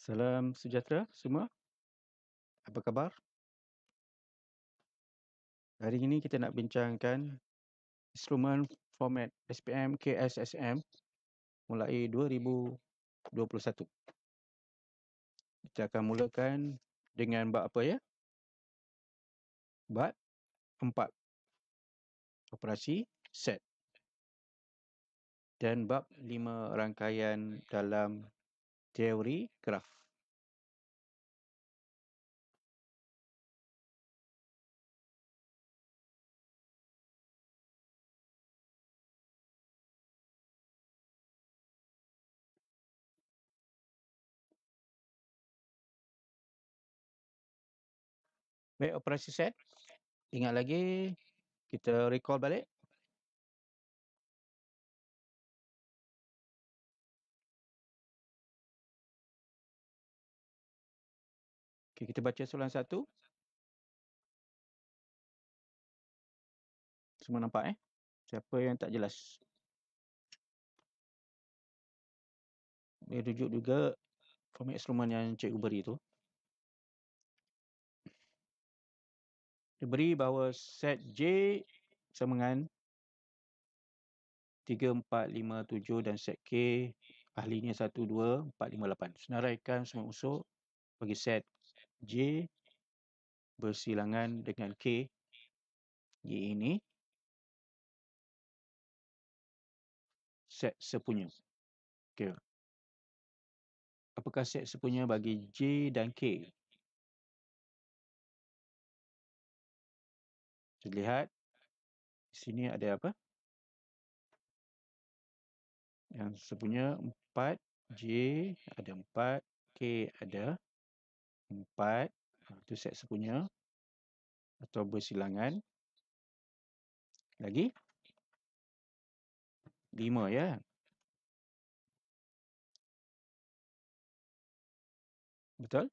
Salam sejahtera semua. Apa khabar? Hari ini kita nak bincangkan instrumen format SPM KSSM mulai 2021. Kita akan mulakan dengan bab apa ya? Bab Empat operasi set dan bab lima rangkaian dalam teori graf. Baik, operasi set. Ingat lagi, kita recall balik. Okay, kita baca soalan satu. Semua nampak eh? Siapa yang tak jelas? Dia rujuk juga format instrument yang cikgu beri tu. Beri bahawa set J sama dengan 3, 4, 5, 7 dan set K ahlinya 1, 2, 4, 5, 8. Senaraikan semua usul bagi set J bersilangan dengan K. J ini set sepunya. Okay. Apakah set sepunya bagi J dan K? dilihat di sini ada apa? Yang sebenarnya 4 J ada 4 K ada 4 itu set sebenarnya atau bersilangan lagi 5 ya. Betul?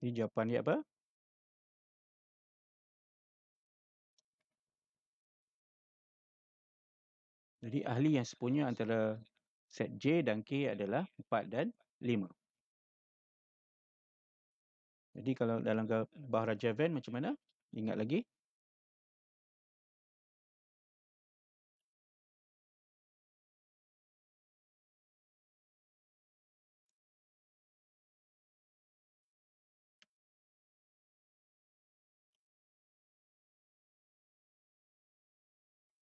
Jadi jawapan dia apa? Jadi ahli yang sepunya antara set J dan K adalah 4 dan 5. Jadi kalau dalam bahagian Javan macam mana? Ingat lagi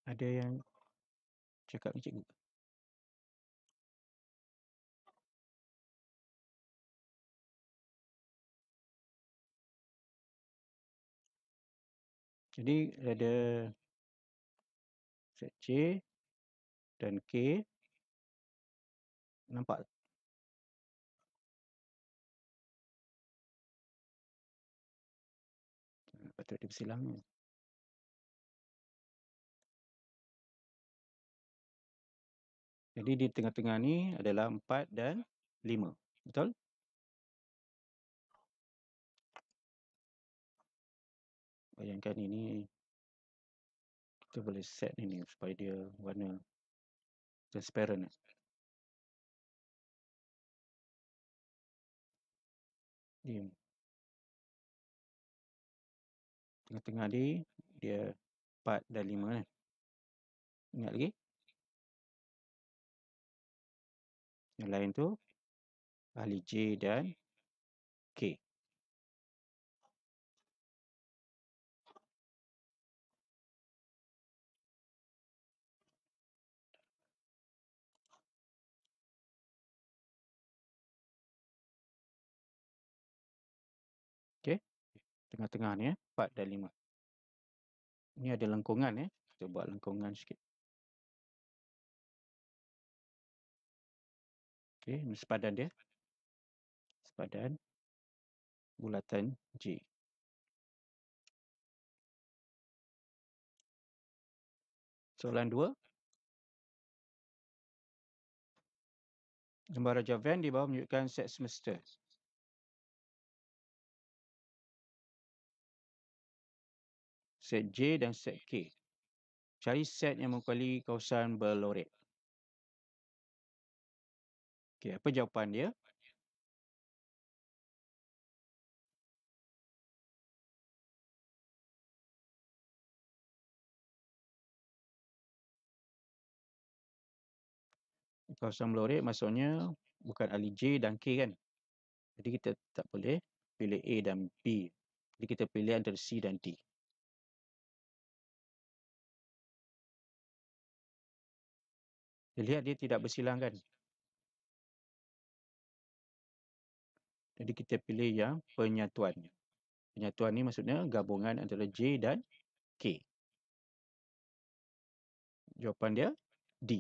ada yang cakap ni cikgu. Jadi ada set C dan K nampak patut dipersilang ni. Jadi di tengah-tengah ni adalah 4 dan 5. Betul? Bayangkan ini. Kita boleh set ini supaya dia warna transparent. Tengah-tengah dia, dia 4 dan 5. Kan? Ingat lagi? Yang lain tu ahli J dan K. Tengah-tengah ni, eh, 4 dan 5. Ini ada lengkungan. Eh. Kita buat lengkungan sikit. Okey, sepadan dia. Sepadan bulatan J. Soalan 2. Jembara Javan di bawah menunjukkan set semesta, Set J dan set K. Cari set yang mengkali kawasan berlorek. Okey, apa jawapan dia? Kawasan melorik maksudnya bukan ahli J dan K kan? Jadi kita tak boleh pilih A dan B. Jadi kita pilih antara C dan D. Dilihat dia tidak bersilang kan? Jadi kita pilih yang penyatuannya. Penyatuan ni maksudnya gabungan antara J dan K. Jawapan dia D.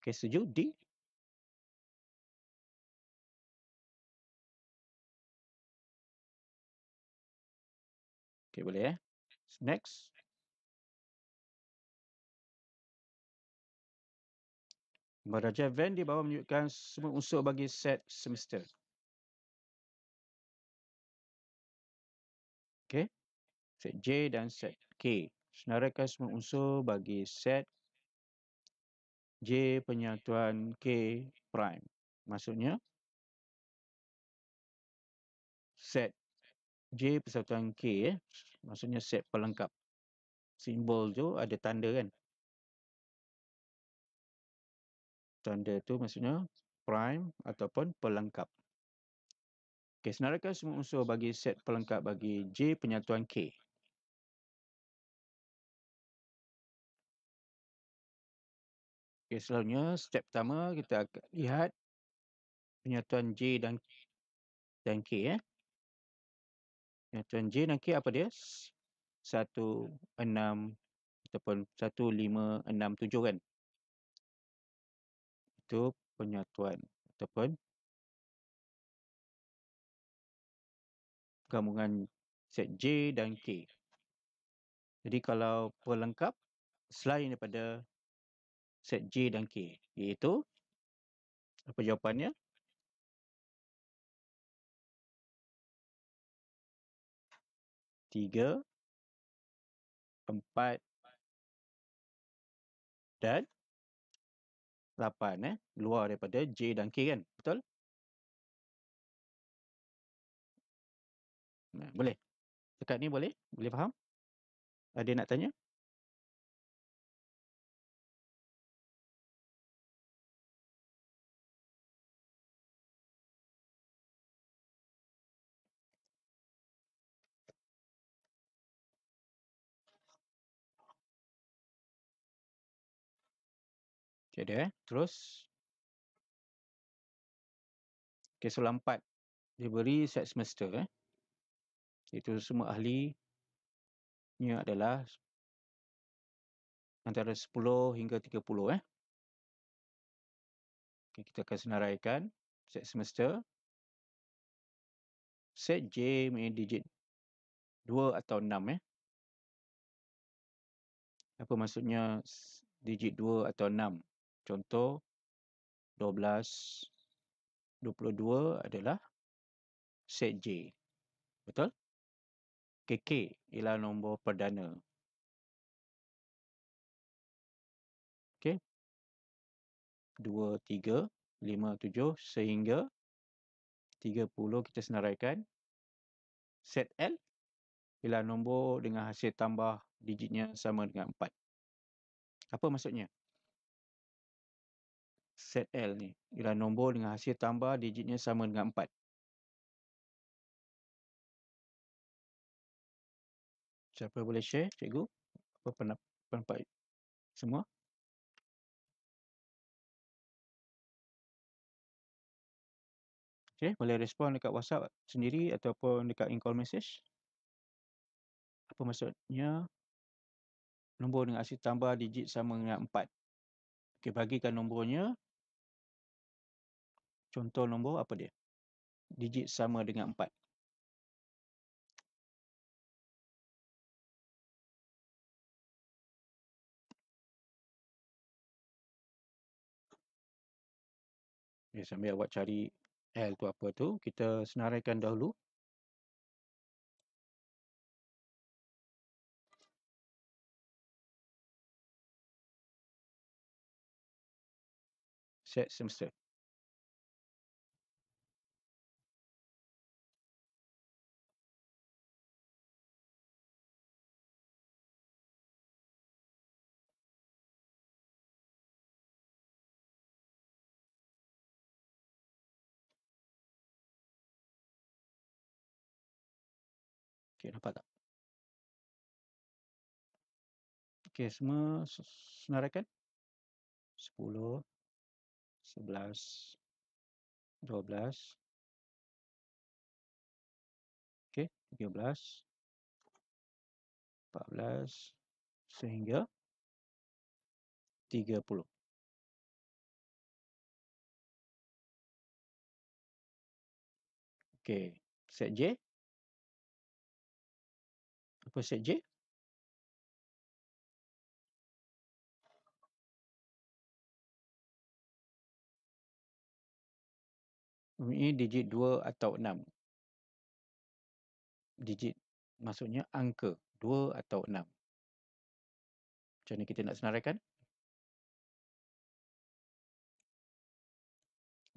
Okey, setuju D. Okey, boleh eh. Next. Baraja Venn di bawah menunjukkan semua unsur bagi set semester. set J dan set K. Senaraikan semua unsur bagi set J penyatuan K prime. Maksudnya set J persatuan K eh. maksudnya set pelengkap. Simbol tu ada tanda kan. Tanda tu maksudnya prime ataupun pelengkap. Okay, senaraikan semua unsur bagi set pelengkap bagi J penyatuan K. Okay, selalunya step pertama kita akan lihat penyatuan J dan K. Dan K eh. Penyatuan J dan K apa dia? 1, 6 ataupun 1, 5, 6, 7 kan? Itu penyatuan ataupun gabungan set J dan K. Jadi kalau pelengkap selain daripada set J dan K. Iaitu, apa jawapannya? Tiga, empat, dan lapan. Eh? Luar daripada J dan K kan? Betul? Nah, boleh? Dekat ni boleh? Boleh faham? Ada nak tanya? Cik ada eh. Terus. Okey, soalan 4. Dia beri set semester eh. Itu semua ahli ni adalah antara 10 hingga 30 eh. Okey, kita akan senaraikan set semester. Set J mempunyai digit 2 atau 6 eh. Apa maksudnya digit 2 atau 6? Contoh 12 22 adalah set J. Betul? KK ialah nombor perdana. Okey. 2 3 5 7 sehingga 30 kita senaraikan set L ialah nombor dengan hasil tambah digitnya sama dengan 4. Apa maksudnya? set L ni. Ialah nombor dengan hasil tambah digitnya sama dengan 4. Siapa boleh share, cikgu? Apa pendapat semua? Okay, boleh respon dekat WhatsApp sendiri ataupun dekat in-call message. Apa maksudnya? Nombor dengan hasil tambah digit sama dengan 4. Okay, bagikan nombornya Contoh nombor apa dia? Digit sama dengan 4. Okay, sambil awak cari L tu apa tu, kita senaraikan dahulu. Set semester. Okey, nampak tak? Okey, semua senaraikan. 10, 11, 12, okey, 13, 14, sehingga 30. Okey, set J ataupun set J. Mempunyai digit 2 atau 6. Digit maksudnya angka 2 atau 6. Macam mana kita nak senaraikan?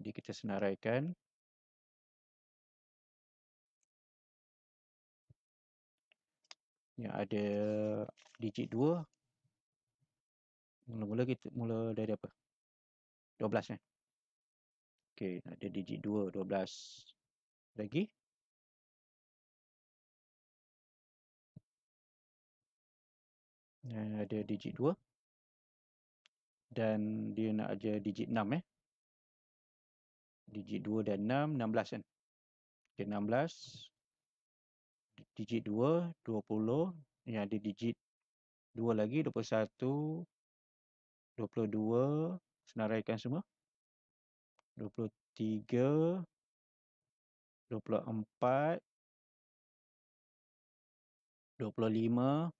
Jadi kita senaraikan yang ada digit 2 mula-mula kita mula dari apa 12 eh kan? okey ada digit 2 12 lagi dan ada digit 2 dan dia nak aja digit 6 eh digit 2 dan 6 16 kan okey 16 digit 2, 20. Ini ada digit 2 lagi, 21, 22. Senaraikan semua. 23, 24, 25,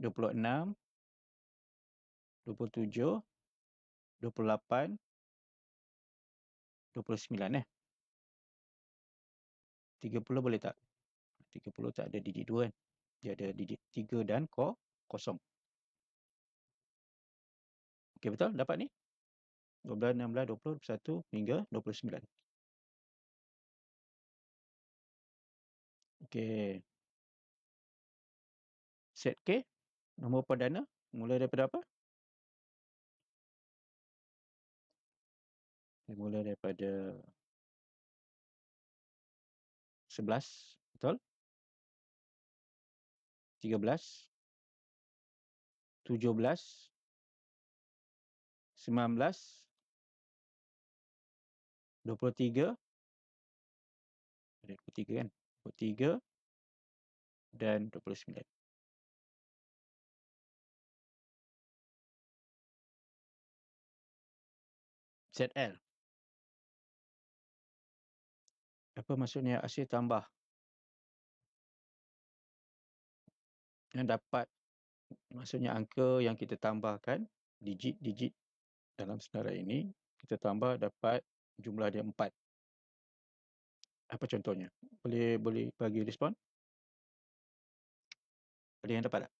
26, 27, 28, 29 eh. 30 boleh tak? 30 tak ada digit 2 kan? Dia ada digit 3 dan kosong. Okey betul? Dapat ni? 12, 16, 20, 21 hingga 29. Okey. Set K. Nombor perdana. Mula daripada apa? Mula daripada Sebelas betul tiga belas, belas, belas, tujuh sembilan 13 17 19 dua puluh tiga kan dua puluh tiga dan dua puluh 29 ZL apa maksudnya hasil tambah yang dapat maksudnya angka yang kita tambahkan digit-digit dalam senarai ini kita tambah dapat jumlah dia 4 apa contohnya boleh boleh bagi respon ada yang dapat tak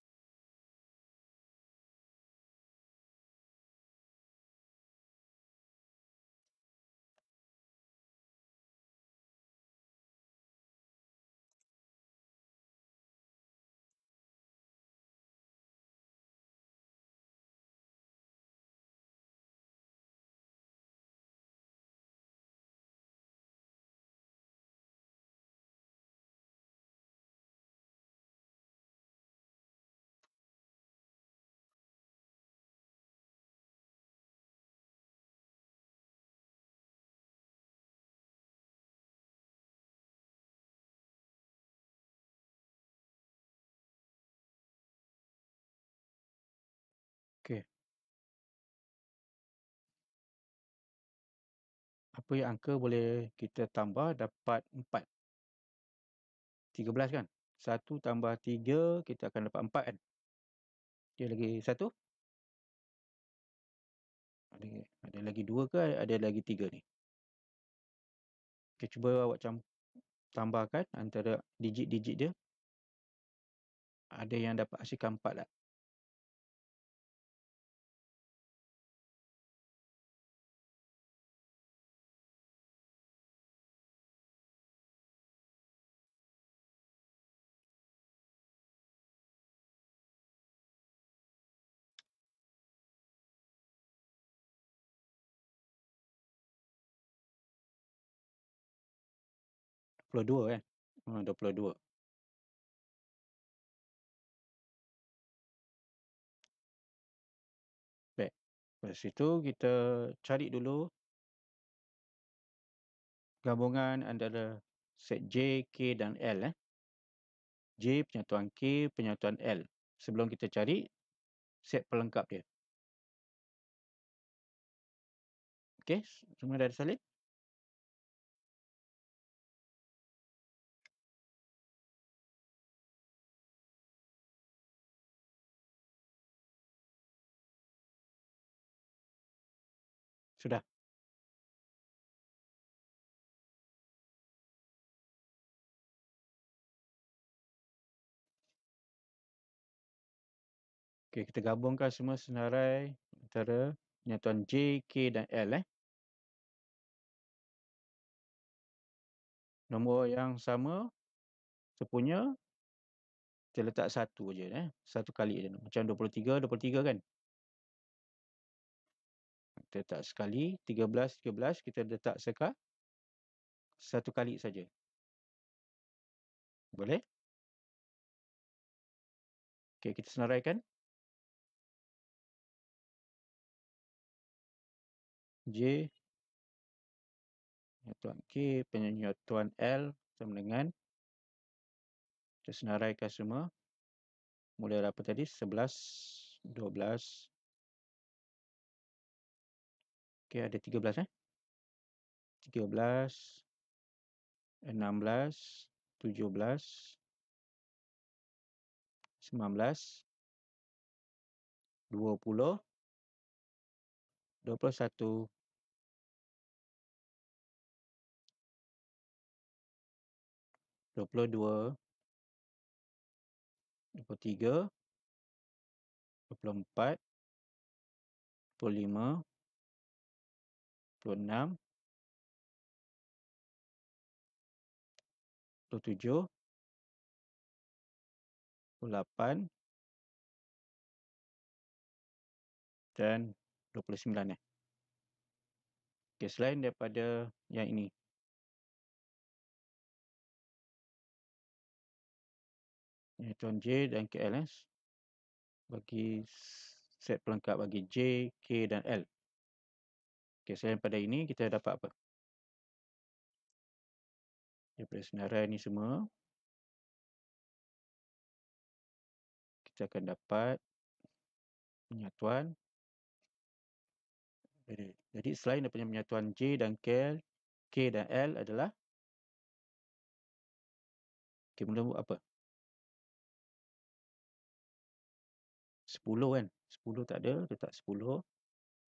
apa yang angka boleh kita tambah dapat 4. 13 kan? 1 tambah 3 kita akan dapat 4 kan? Dia lagi 1. Ada, ada lagi 2 ke ada lagi 3 ni? Okay, cuba awak tambahkan antara digit-digit dia. Ada yang dapat hasilkan 4 tak? Lah. 22 kan. Ha, 22. Baik. Lepas itu kita cari dulu gabungan antara set J, K dan L. Eh. J, penyatuan K, penyatuan L. Sebelum kita cari set pelengkap dia. Okey, semua dah salin. sudah. Okey, kita gabungkan semua senarai antara penyatuan J, K dan L eh. Nombor yang sama sepunya kita letak satu je eh. Satu kali je. Macam 23, 23 kan? Kita letak sekali. 13, 13. Kita letak sekali. Satu kali saja. Boleh? Okey, kita senaraikan. J. Penyatuan K. Penyatuan L. Sama dengan. Kita senaraikan semua. Mulai apa tadi? 11, 12, 13. Okey, ada 13 eh. 13, 16, 17, 19, 20, 21, 22, 23, 24, 25, 26, 27, 28 dan 29. Ya. Okay, selain daripada yang ini. Newton J dan KLS bagi set pelengkap bagi J, K dan L. Okey, selain pada ini kita dapat apa? Daripada senarai ini semua. Kita akan dapat penyatuan. Jadi, jadi selain daripada penyatuan J dan K, K dan L adalah. Okey, mula buat apa? 10 kan? 10 tak ada, letak 10.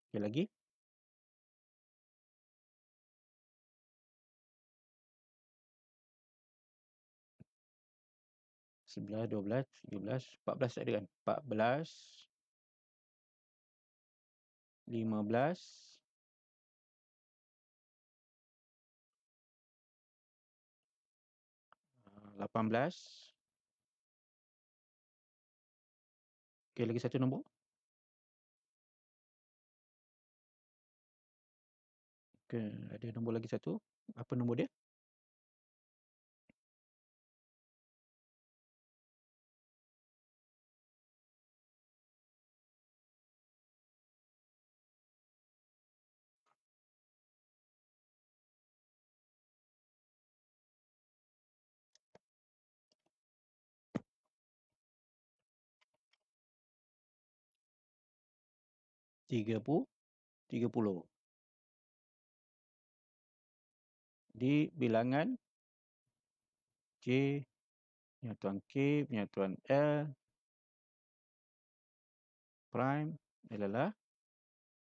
Okey, lagi. 10. dua 11, 12, 13, 14 tak ada kan? Empat belas, lima belas, ah, lapan belas. okay, lagi satu nombor. Okay, ada nombor lagi satu. Apa nombor dia? 30. Di bilangan J, penyatuan K, penyatuan L, prime ialah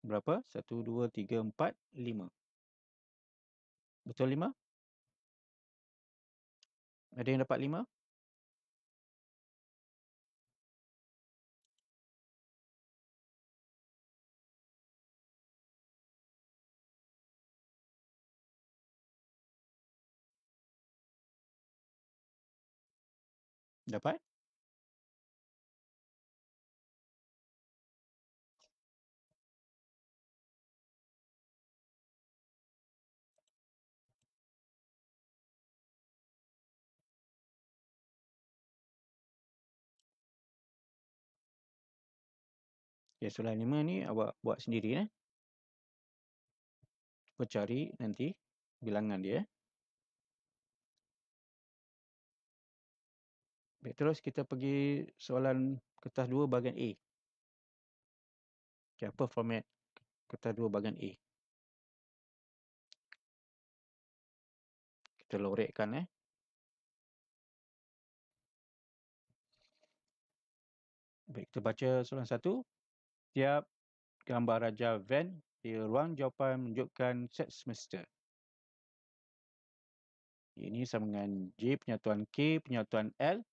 berapa? 1, 2, 3, 4, 5. Betul lima? Ada yang dapat 5? dapat Okay, soalan lima ni awak buat sendiri. Eh? Cuba cari nanti bilangan dia. Eh? Baik, terus kita pergi soalan kertas 2 bahagian A. Okay, apa format kertas 2 bahagian A? Kita lorekkan eh. Baik, kita baca soalan 1. Setiap gambar Raja Van di ruang jawapan menunjukkan set semester. Ini sama dengan J penyatuan K penyatuan L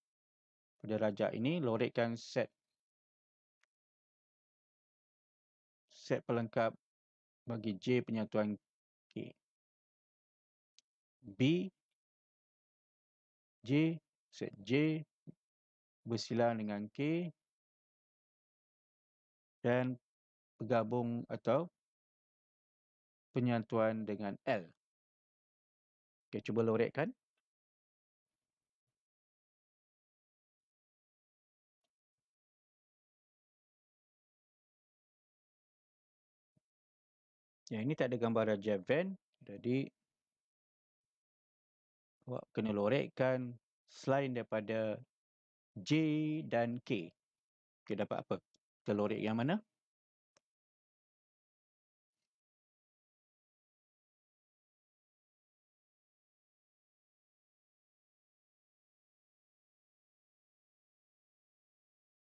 pada derajat ini lorekkan set set pelengkap bagi J penyatuan K. B J set J bersilang dengan K dan bergabung atau penyatuan dengan L. Okey cuba lorekkan. Yang ini tak ada gambar raja van. Jadi awak kena lorekkan selain daripada J dan K. Kita dapat apa? Kita lorek yang mana?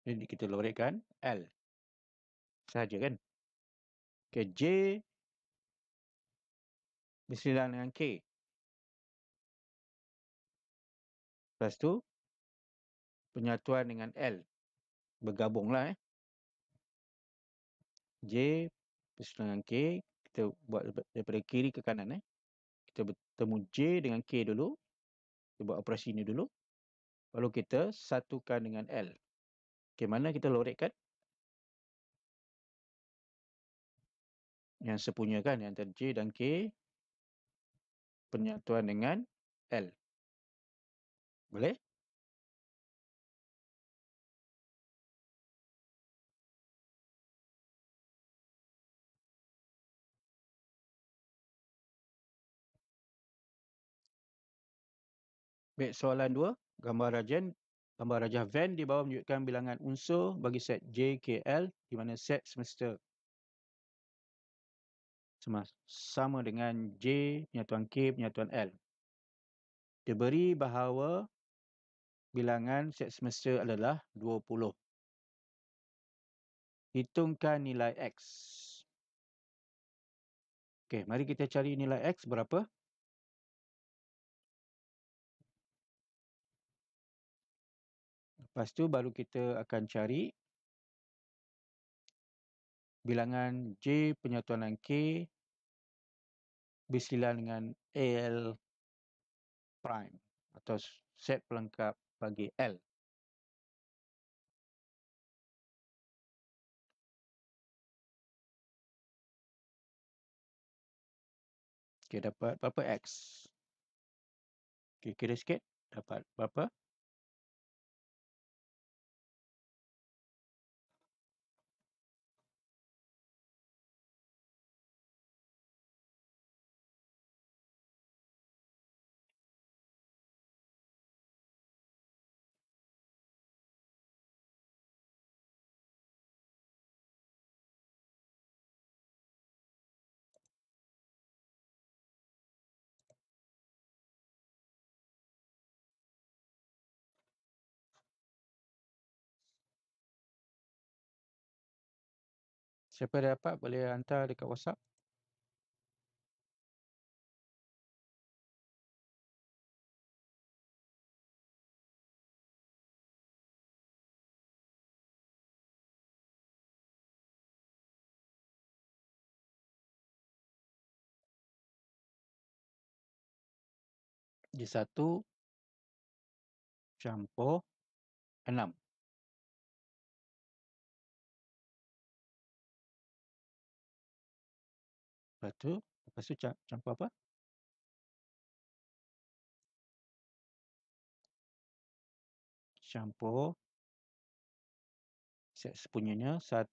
Jadi kita lorekkan L. Sahaja kan? Okay, J bersilang dengan K. Lepas tu, penyatuan dengan L. Bergabunglah eh. J bersilang dengan K. Kita buat daripada kiri ke kanan eh. Kita bertemu J dengan K dulu. Kita buat operasi ni dulu. Lalu kita satukan dengan L. Okay, mana kita lorekkan? Yang sepunya kan, yang antara J dan K penyatuan dengan L. Boleh? Baik, soalan dua. Gambar rajin. Gambar rajah Venn di bawah menunjukkan bilangan unsur bagi set JKL di mana set semester sama, sama dengan J penyatuan K penyatuan L. Diberi bahawa bilangan set semester adalah 20. Hitungkan nilai X. Okey, mari kita cari nilai X berapa. Lepas tu baru kita akan cari bilangan J penyatuan K bersilan dengan L prime atau set pelengkap bagi L. Okey, dapat berapa X? Okey, kira sikit. Dapat berapa? Siapa dapat boleh hantar dekat WhatsApp. Di satu, campur enam. Lepas tu, lepas tu campur apa? Campur set sepunyanya 1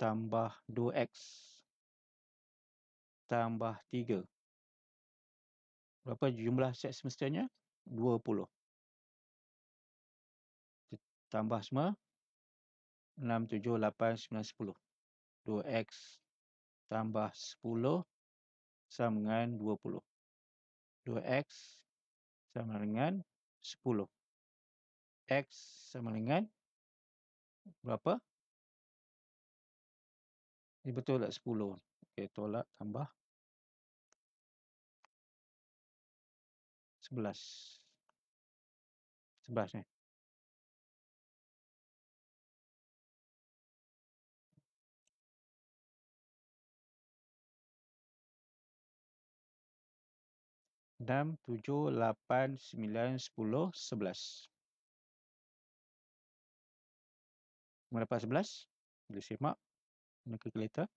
tambah 2x tambah 3. Berapa jumlah set semestinya? 20. Tambah semua 6, 7, 8, 9, 10. 2x tambah 10 sama dengan 20. 2x sama dengan 10. x sama dengan berapa? Ini eh, betul tak 10? Okey, tolak tambah 11. 11 ni. Eh? Enam tujuh lapan sembilan sepuluh sebelas. Berapa sebelas? Boleh simak. Menurut kalkulator.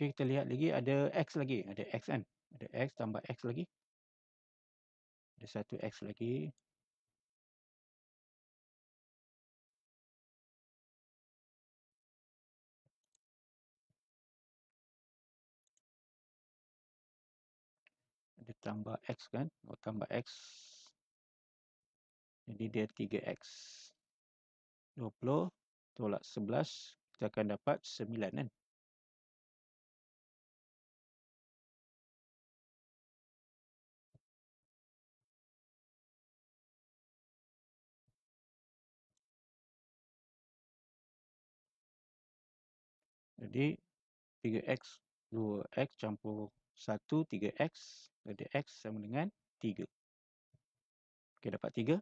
Okey, kita lihat lagi ada X lagi. Ada X kan? Ada X tambah X lagi. Ada satu X lagi. Ada tambah X kan? Oh, tambah X. Jadi dia 3X. 20 tolak 11. Kita akan dapat 9 kan? Jadi 3x 2x campur 1 3x jadi x sama dengan 3. Okey dapat 3.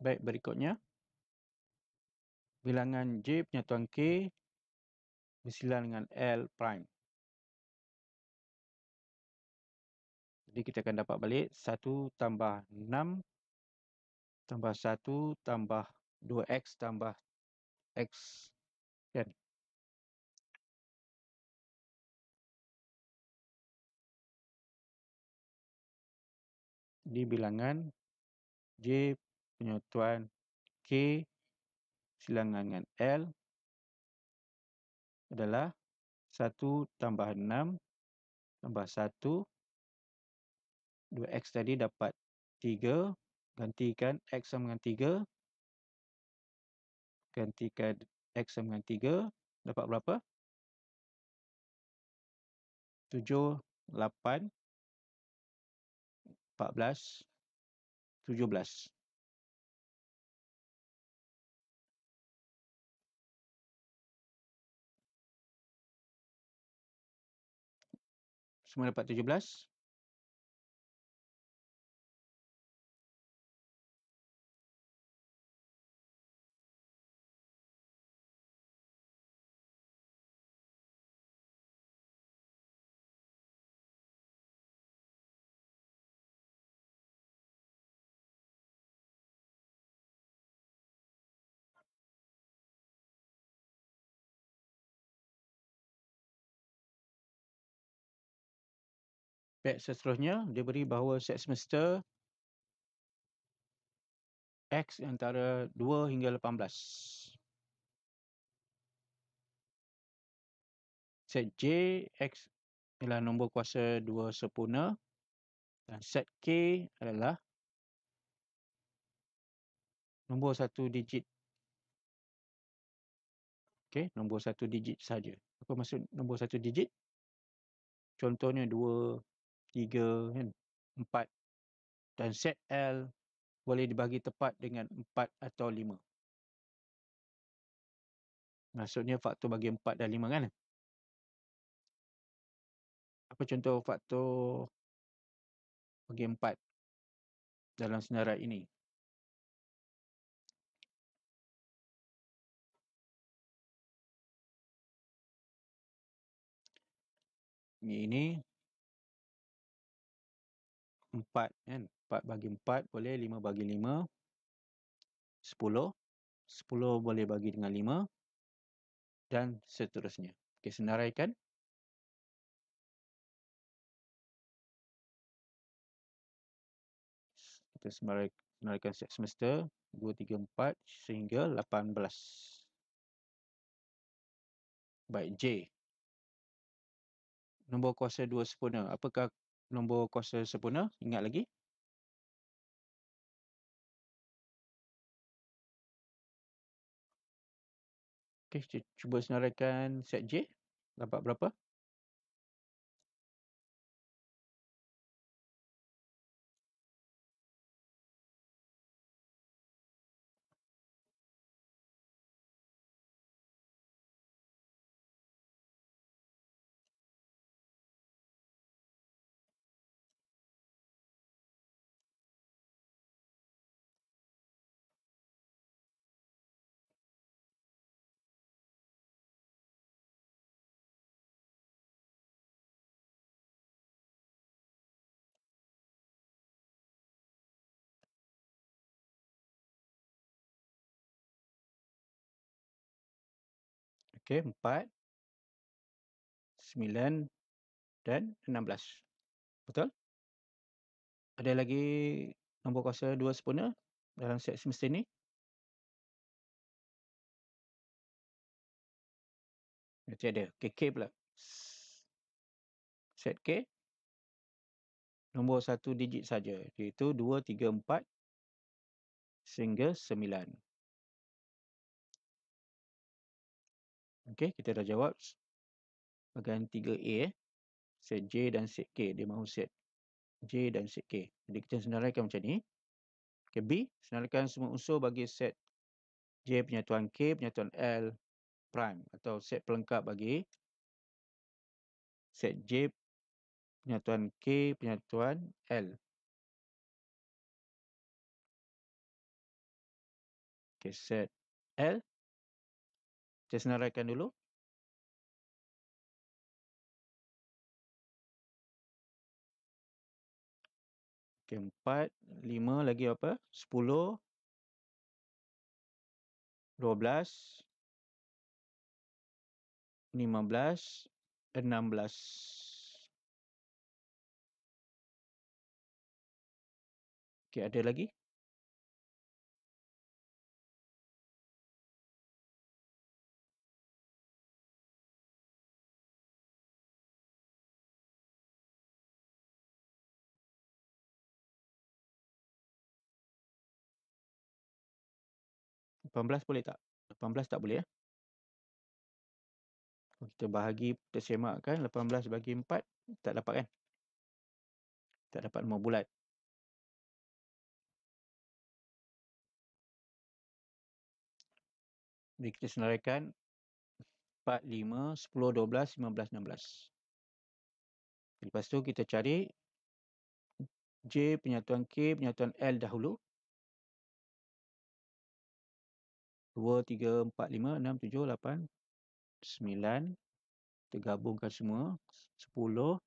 Baik berikutnya bilangan J penyatuan K bersilang dengan L prime. Jadi kita akan dapat balik 1 tambah 6 tambah 1 tambah 2X tambah X. Kan? Ini bilangan J penyatuan K silangan dengan L adalah 1 tambah 6 tambah 1. 2x tadi dapat 3. Gantikan x sama dengan 3. Gantikan x sama dengan 3. Dapat berapa? 7, 8, 14, 17. semua dapat 17. Pet seterusnya dia beri bahawa set semester X antara 2 hingga 18. Set J, X ialah nombor kuasa 2 sempurna. Dan set K adalah nombor satu digit. Okey, nombor satu digit saja. Apa maksud nombor satu digit? Contohnya 2, tiga, kan, empat. Dan set L boleh dibagi tepat dengan empat atau lima. Maksudnya faktor bagi empat dan lima kan? Apa contoh faktor bagi empat dalam senarai ini? Ini 4 kan. 4 bagi 4 boleh 5 bagi 5. 10. 10 boleh bagi dengan 5. Dan seterusnya. Okey, senaraikan. Kita senaraikan set semester. 2, 3, 4 sehingga 18. Baik, J. Nombor kuasa 2 sempurna. Apakah nombor kuasa sempurna. Ingat lagi. Okey, cuba senaraikan set J. Dapat berapa? Okey, 4, 9 dan 16. Betul? Ada lagi nombor kuasa 2 sempurna dalam set semester ni? Nanti ada. Okey, K pula. Set K. Nombor satu digit saja. Iaitu 2, 3, 4 sehingga 9. Okey, kita dah jawab bagian 3A eh. Set J dan set K. Dia mahu set J dan set K. Jadi kita senaraikan macam ni. Okey, B. Senaraikan semua unsur bagi set J penyatuan K penyatuan L prime. Atau set pelengkap bagi set J penyatuan K penyatuan L. Okey, set L. Saya senaraikan dulu. Okey, empat, lima lagi apa? Sepuluh, dua belas, lima belas, enam belas. Okay, ada lagi? 18 boleh tak? 18 tak boleh ya? Kita bahagi, kita kan, 18 bagi 4, tak dapat kan? Tak dapat 5 bulat. Jadi kita senaraikan 4, 5, 10, 12, 15, 16. Lepas tu kita cari J penyatuan K penyatuan L dahulu. 2, 3, 4, 5, 6, 7, 8, 9. Kita gabungkan semua. 10. 12.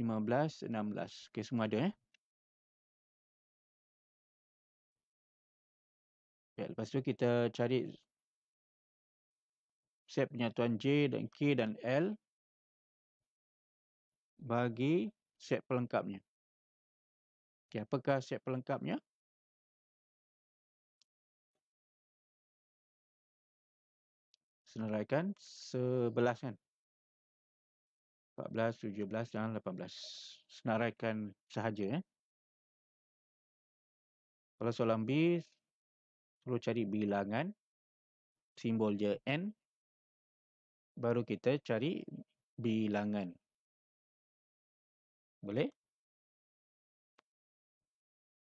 15, 16. Okey, semua ada eh. Okay, ya, lepas tu kita cari set penyatuan J dan K dan L bagi set pelengkapnya. Okey, apakah set pelengkapnya? Senaraikan 11 kan? 14, 17 dan 18. Senaraikan sahaja. Eh? Kalau soalan B, perlu cari bilangan. Simbol dia N. Baru kita cari bilangan. Boleh?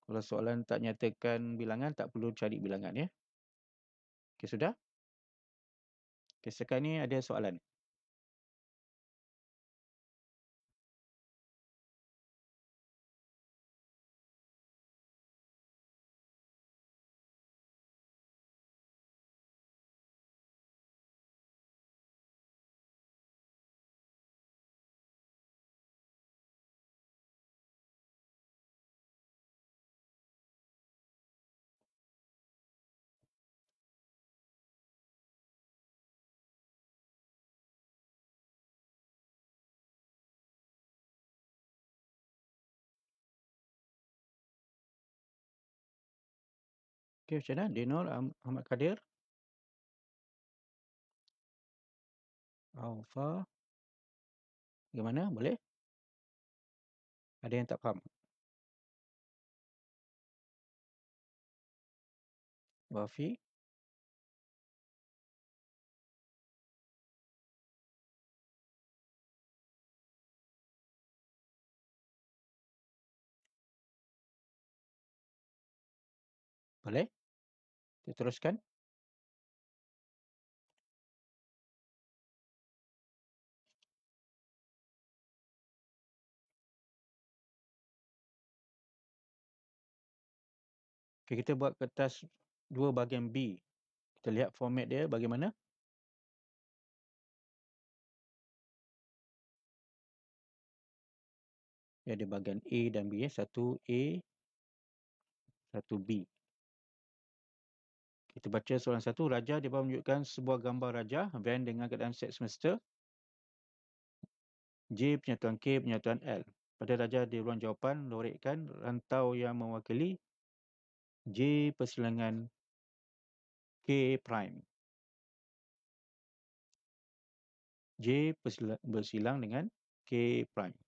Kalau soalan tak nyatakan bilangan, tak perlu cari bilangan ya. Okey, sudah? Okey, sekarang ni ada soalan. Okey, macam mana? Dinur um, Ahmad Kadir. Alfa. Bagaimana? Boleh? Ada yang tak faham? Wafi. Boleh? Kita teruskan. Okay, kita buat kertas dua bahagian B. Kita lihat format dia bagaimana. Dia ada bahagian A dan B. Eh. Satu A, satu B. Kita baca soalan satu. Raja dia bawa menunjukkan sebuah gambar raja. Van dengan keadaan set semester. J penyatuan K penyatuan L. Pada raja di ruang jawapan, lorekkan rantau yang mewakili J persilangan K prime. J bersilang dengan K prime.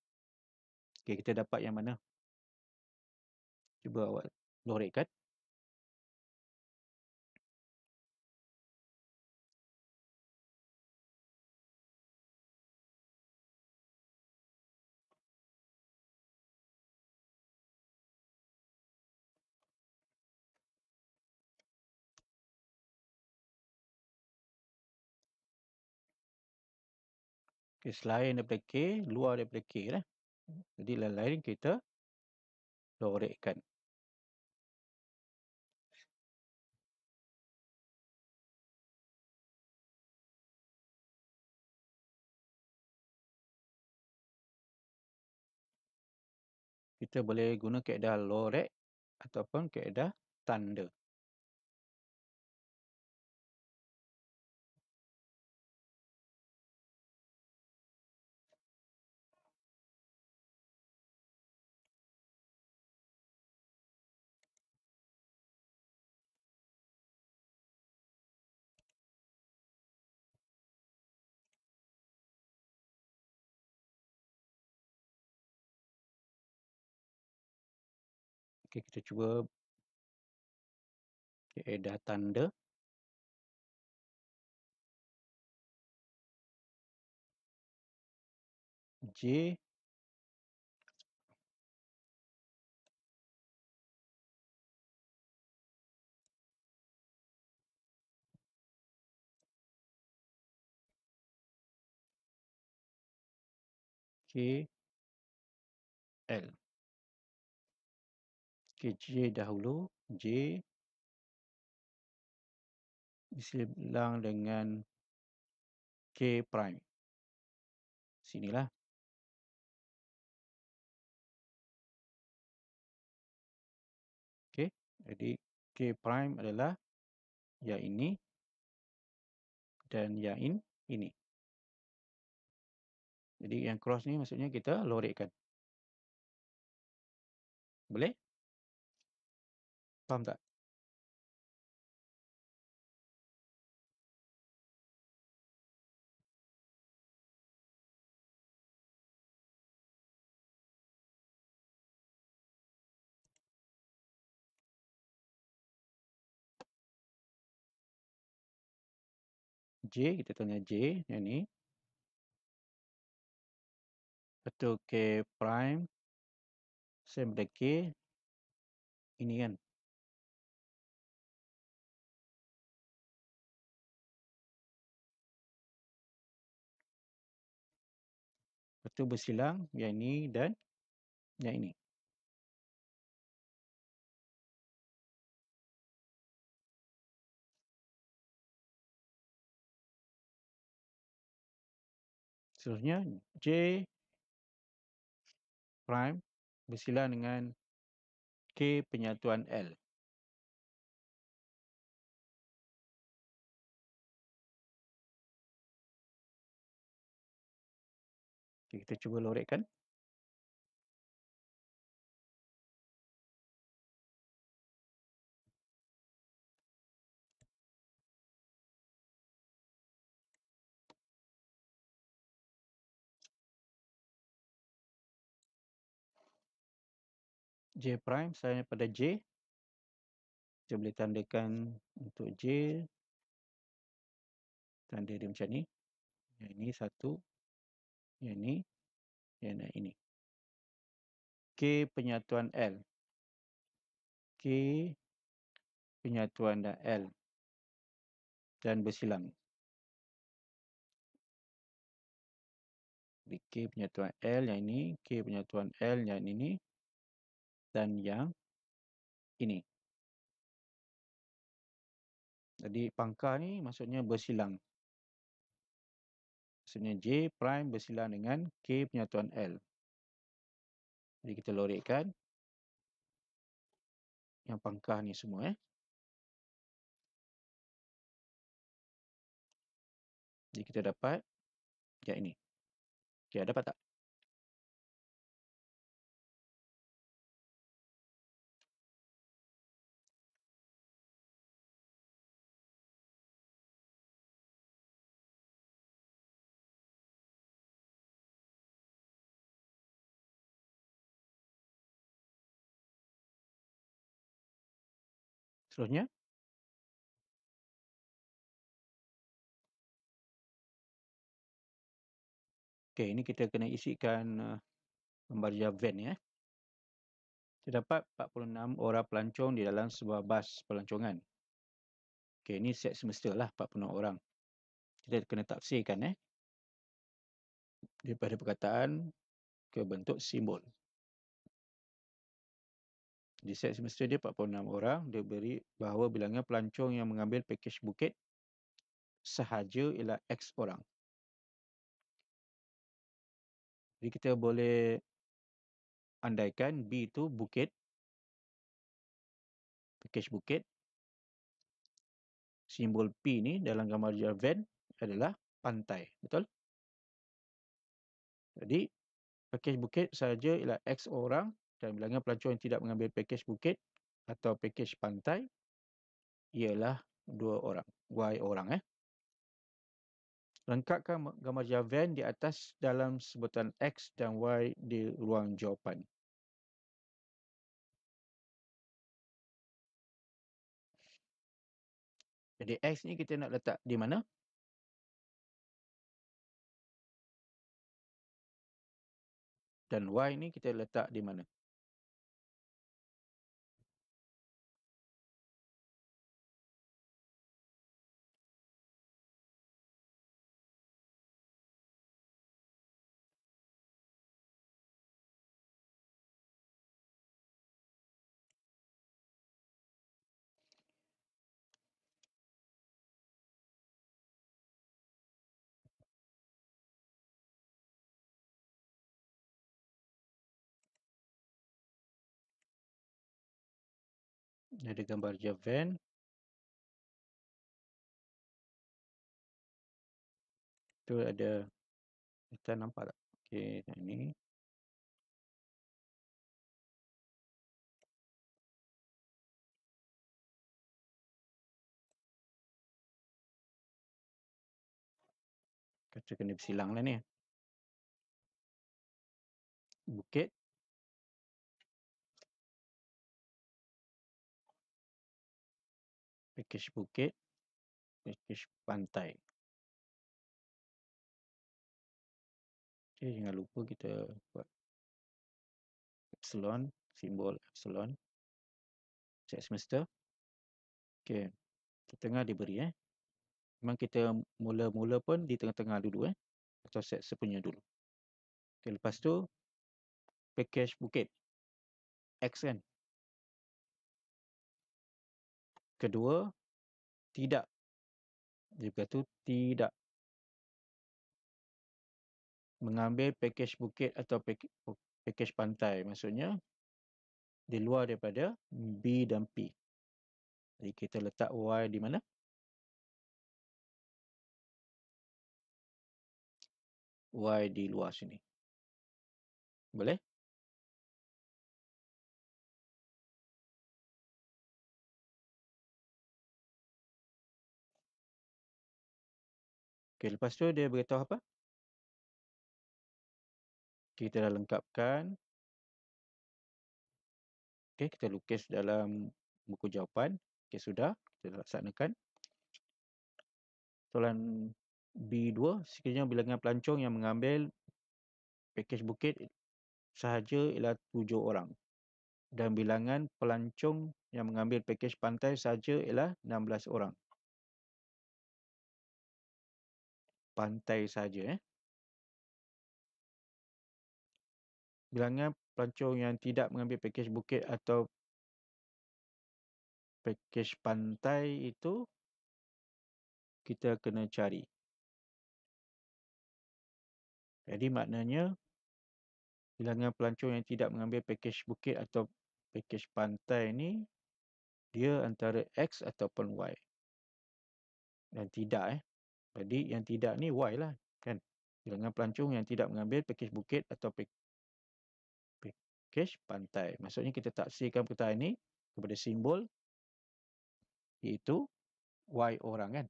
Okay, kita dapat yang mana? Cuba awak lorekkan. Okay, selain daripada K, luar daripada K. Lah. Jadi lain-lain kita lorekkan. Kita boleh guna keadaan lorek ataupun keadaan tanda. Okay, kita cuba ada tanda. J K L Okey, J dahulu. J. Disilang dengan K prime. Sinilah. Okey, jadi K prime adalah yang ini dan yang in ini. Jadi yang cross ni maksudnya kita lorekkan. Boleh? Faham tak? J, kita tanya J yang ni. Betul K prime. Same dengan K. Ini kan Satu bersilang yang ini dan yang ini. Seterusnya J prime bersilang dengan K penyatuan L. Okay, kita cuba lorekkan. J prime saya pada J. Kita boleh tandakan untuk J. Tanda dia macam ni. Yang ini satu, yang ini. Yang ini. K penyatuan L. K penyatuan dan L. Dan bersilang. K penyatuan L yang ini. K penyatuan L yang ini. Dan yang ini. Jadi pangkah ni maksudnya bersilang. Maksudnya J prime bersilang dengan K penyatuan L. Jadi kita lorikkan Yang pangkah ni semua eh. Jadi kita dapat. Sekejap ini. Okey, dapat tak? Seterusnya. Okey, ini kita kena isikan gambar eh, jawab van ya. Terdapat 46 orang pelancong di dalam sebuah bas pelancongan. Okey, ini set semester lah 46 orang. Kita kena tafsirkan eh. Daripada perkataan ke bentuk simbol. Di set semester dia 46 orang. Dia beri bahawa bilangan pelancong yang mengambil pakej bukit sahaja ialah X orang. Jadi kita boleh andaikan B itu bukit. Pakej bukit. Simbol P ni dalam gambar Javan adalah pantai. Betul? Jadi, pakej bukit sahaja ialah X orang dan bilangan pelancong yang tidak mengambil pakej bukit atau pakej pantai ialah dua orang. Y orang eh. Lengkapkan gambar Javan di atas dalam sebutan X dan Y di ruang jawapan. Jadi X ni kita nak letak di mana? Dan Y ni kita letak di mana? Ini ada gambar Javan. Itu ada kita nampak tak? Okey, nah ini. Kata kena bersilang lah ni. Bukit. pakej bukit, pakej pantai. Okay, jangan lupa kita buat epsilon, simbol epsilon. Set semester. Okay, di tengah diberi. Eh. Memang kita mula-mula pun di tengah-tengah dulu. Eh. Atau set sepunya dulu. Okay, lepas tu, pakej bukit. X kan? kedua tidak juga tu tidak mengambil pakej bukit atau pakej pantai maksudnya di luar daripada B dan P. Jadi kita letak Y di mana? Y di luar sini. Boleh? Okey, lepas tu dia beritahu apa? Kita dah lengkapkan. Okay, kita lukis dalam buku jawapan. Okay, sudah. Kita dah laksanakan. Soalan B2, sekiranya bilangan pelancong yang mengambil pakej bukit sahaja ialah tujuh orang. Dan bilangan pelancong yang mengambil pakej pantai sahaja ialah enam belas orang. pantai saja. Eh. Bilangan pelancong yang tidak mengambil pakej bukit atau pakej pantai itu kita kena cari. Jadi maknanya bilangan pelancong yang tidak mengambil pakej bukit atau pakej pantai ini dia antara X ataupun Y. Dan tidak eh. Jadi yang tidak ni why lah kan. Bilangan pelancong yang tidak mengambil pakej bukit atau pakej pantai. Maksudnya kita taksirkan perkataan ini kepada simbol iaitu why orang kan.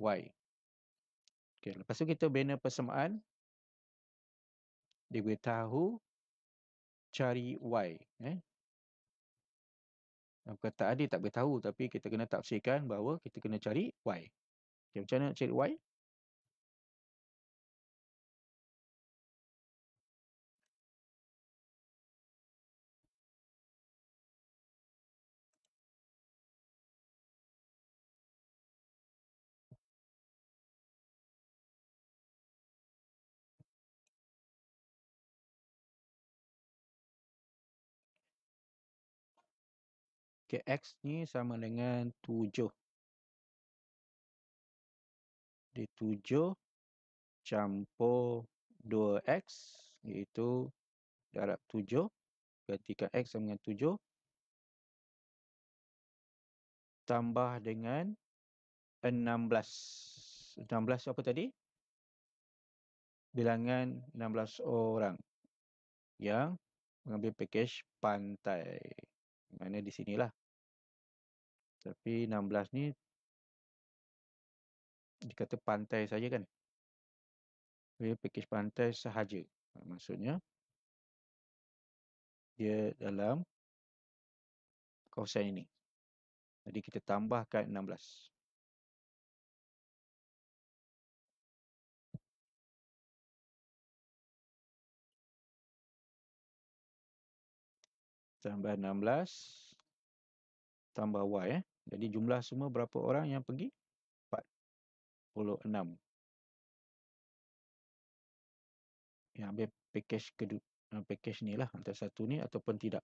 Why. Okay, lepas tu kita bina persamaan. Dia tahu cari why. Eh? Perkataan dia tak beritahu tapi kita kena tafsirkan bahawa kita kena cari why. Okay, macam mana nak cari Y? Okay, X ni sama dengan tujuh di 7 campur 2x iaitu darab 7 ketika x sama dengan 7 tambah dengan 16 16 apa tadi bilangan 16 orang yang mengambil pakej pantai mana di sinilah tapi 16 ni dikata pantai saja kan. dia package pantai sahaja. Ah, maksudnya dia dalam kawasan ini. Jadi kita tambahkan 16. Tambah 16. Tambah Y. Eh. Jadi jumlah semua berapa orang yang pergi? 16. 26. Yang ambil package kedua eh, package ni lah antara satu ni ataupun tidak.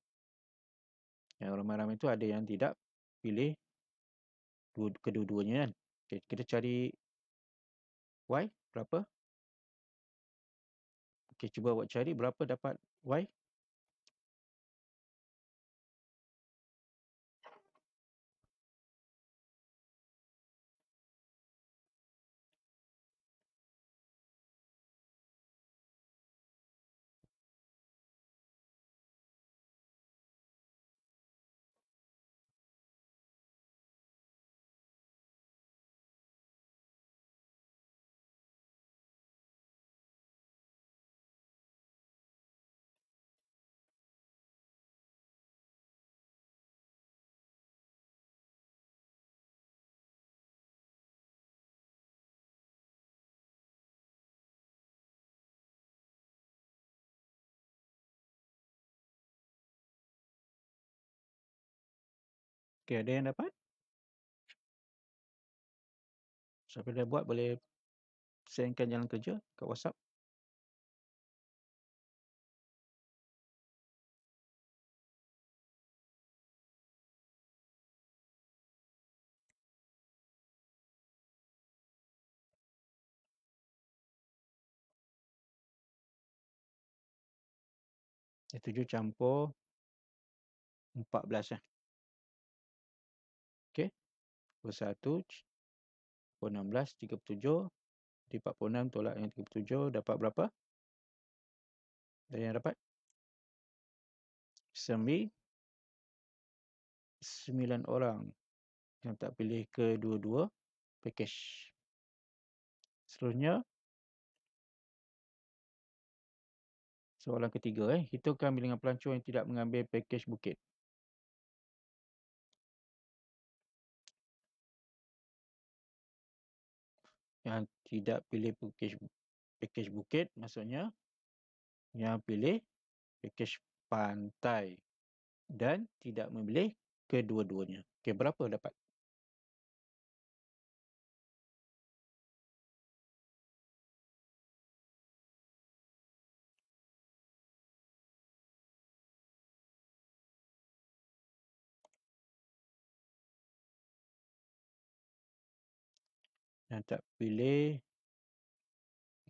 Yang ramai-ramai tu ada yang tidak pilih kedua-duanya kan. Okay, kita cari Y berapa? Okey cuba buat cari berapa dapat Y? 26. Okey, ada yang dapat? Siapa dah buat boleh sharekan jalan kerja ke WhatsApp. Dia eh, tujuh campur empat belas eh bersatu. 16, 37. 46 tolak yang 37. Dapat berapa? Dari yang dapat? 9. orang yang tak pilih ke dua dua package. Seterusnya, soalan ketiga. Eh. Hitungkan bilangan pelancong yang tidak mengambil package bukit. yang tidak pilih pakej pakej bukit maksudnya yang pilih pakej pantai dan tidak memilih kedua-duanya okey berapa dapat yang tak pilih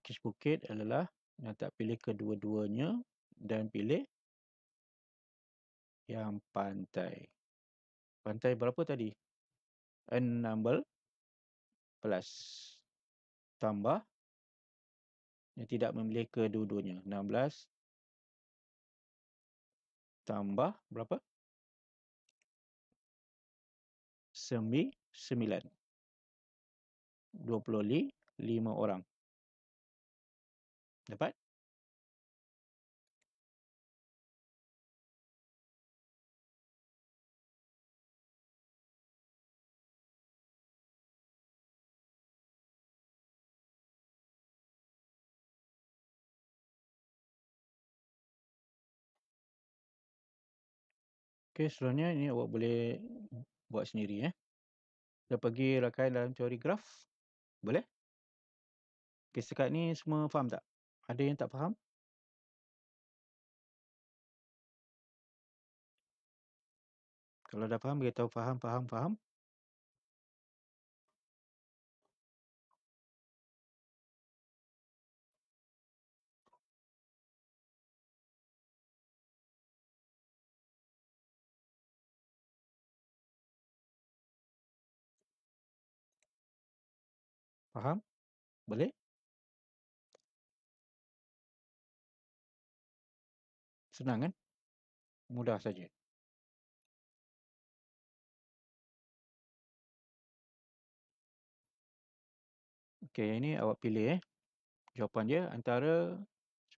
kis bukit adalah yang tak pilih kedua-duanya dan pilih yang pantai. Pantai berapa tadi? plus tambah yang tidak memilih kedua-duanya. 16 tambah berapa? 9. 25 orang. Dapat? Okey, selanjutnya ini awak boleh buat sendiri. Eh. Kita pergi rakan dalam teori graf. Boleh? Okay, sekat ni semua faham tak? Ada yang tak faham? Kalau dah faham, beritahu faham, faham, faham. Faham? Boleh? Senang kan? Mudah saja. Okey, ini awak pilih eh. Jawapan dia antara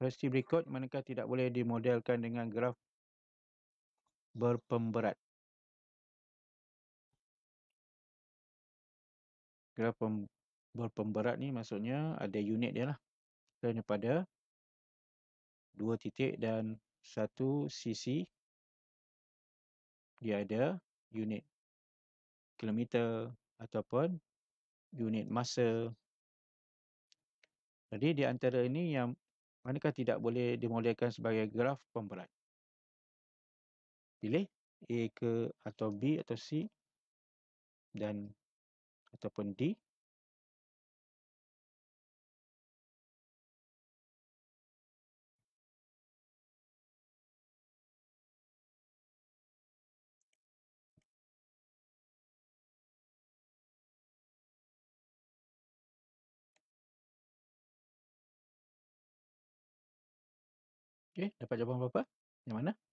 resti berikut manakah tidak boleh dimodelkan dengan graf berpemberat. Graf berpemberat ni maksudnya ada unit dia lah. Contohnya pada dua titik dan satu sisi dia ada unit kilometer ataupun unit masa. Jadi di antara ini yang manakah tidak boleh dimulakan sebagai graf pemberat. Pilih A ke atau B atau C dan ataupun D. Okay, eh, dapat jawapan berapa? Yang mana?